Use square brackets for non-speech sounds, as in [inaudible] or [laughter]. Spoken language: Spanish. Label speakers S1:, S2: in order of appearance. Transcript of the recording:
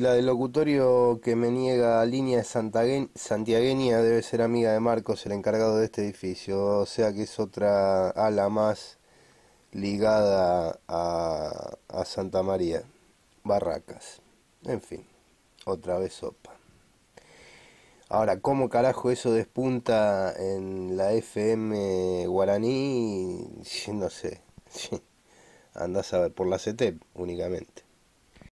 S1: la del locutorio que me niega línea de santiagueña, debe ser amiga de Marcos, el encargado de este edificio. O sea que es otra ala más ligada a, Santa María. Barracas. En fin, otra vez sopa. Ahora, ¿cómo carajo eso despunta en la FM guaraní? No sé. [laughs] Andás a ver, por la ct e únicamente.